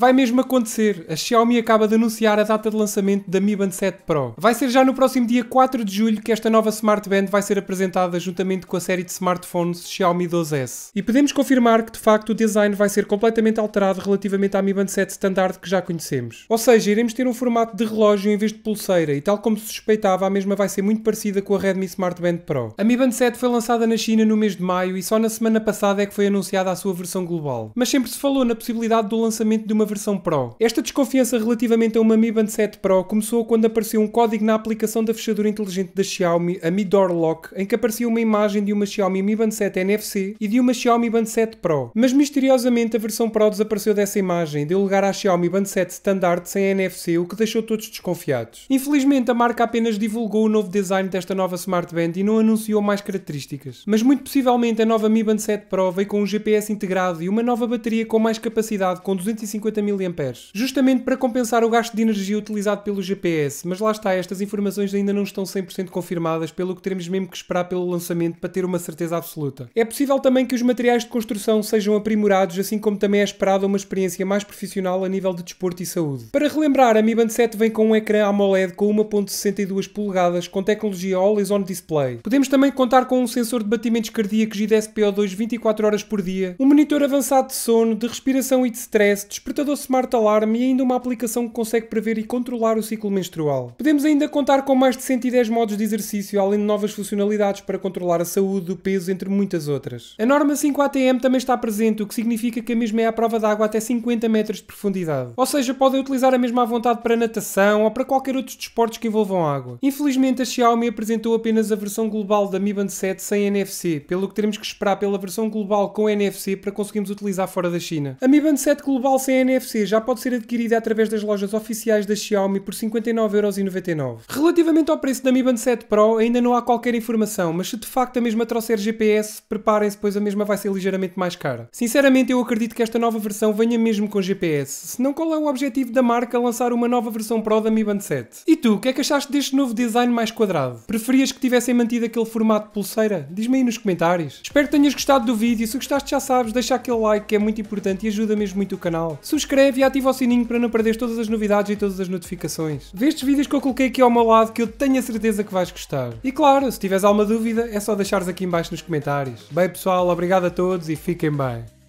Vai mesmo acontecer. A Xiaomi acaba de anunciar a data de lançamento da Mi Band 7 Pro. Vai ser já no próximo dia 4 de julho que esta nova Smart Band vai ser apresentada juntamente com a série de smartphones Xiaomi 12S. E podemos confirmar que de facto o design vai ser completamente alterado relativamente à Mi Band 7 standard que já conhecemos. Ou seja, iremos ter um formato de relógio em vez de pulseira e tal como se suspeitava, a mesma vai ser muito parecida com a Redmi Smart Band Pro. A Mi Band 7 foi lançada na China no mês de maio e só na semana passada é que foi anunciada a sua versão global. Mas sempre se falou na possibilidade do lançamento de uma versão Pro. Esta desconfiança relativamente a uma Mi Band 7 Pro começou quando apareceu um código na aplicação da fechadura inteligente da Xiaomi, a Mi Door Lock, em que aparecia uma imagem de uma Xiaomi Mi Band 7 NFC e de uma Xiaomi Band 7 Pro. Mas misteriosamente a versão Pro desapareceu dessa imagem, deu lugar à Xiaomi Band 7 Standard sem NFC, o que deixou todos desconfiados. Infelizmente a marca apenas divulgou o novo design desta nova Smart Band e não anunciou mais características. Mas muito possivelmente a nova Mi Band 7 Pro veio com um GPS integrado e uma nova bateria com mais capacidade com 250 150 mA, justamente para compensar o gasto de energia utilizado pelo GPS, mas lá está, estas informações ainda não estão 100% confirmadas, pelo que teremos mesmo que esperar pelo lançamento para ter uma certeza absoluta. É possível também que os materiais de construção sejam aprimorados, assim como também é esperada uma experiência mais profissional a nível de desporto e saúde. Para relembrar, a Mi Band 7 vem com um ecrã AMOLED com 1.62 polegadas com tecnologia Always On Display. Podemos também contar com um sensor de batimentos cardíacos e de SPO2 24 horas por dia, um monitor avançado de sono, de respiração e de stress, despertador do Smart Alarm e ainda uma aplicação que consegue prever e controlar o ciclo menstrual. Podemos ainda contar com mais de 110 modos de exercício, além de novas funcionalidades para controlar a saúde, o peso, entre muitas outras. A norma 5ATM também está presente, o que significa que a mesma é à prova d'água até 50 metros de profundidade. Ou seja, podem utilizar a mesma à vontade para natação ou para qualquer outro desporto que envolvam água. Infelizmente, a Xiaomi apresentou apenas a versão global da Mi Band 7 sem NFC, pelo que teremos que esperar pela versão global com NFC para conseguirmos utilizar fora da China. A Mi Band 7 global sem NFC NFC já pode ser adquirida através das lojas oficiais da Xiaomi por 59,99€. Relativamente ao preço da Mi Band 7 Pro, ainda não há qualquer informação, mas se de facto a mesma trouxer GPS, preparem-se, pois a mesma vai ser ligeiramente mais cara. Sinceramente, eu acredito que esta nova versão venha mesmo com GPS, não, qual é o objetivo da marca lançar uma nova versão Pro da Mi Band 7? E tu, o que é que achaste deste novo design mais quadrado? Preferias que tivessem mantido aquele formato de pulseira? Diz-me aí nos comentários. Espero que tenhas gostado do vídeo, se gostaste já sabes, deixa aquele like que é muito importante e ajuda mesmo muito o canal. Subscreve subscreve e ativa o sininho para não perderes todas as novidades e todas as notificações. Destes estes vídeos que eu coloquei aqui ao meu lado que eu tenho a certeza que vais gostar. E claro, se tiveres alguma dúvida é só deixares aqui em baixo nos comentários. Bem pessoal, obrigado a todos e fiquem bem.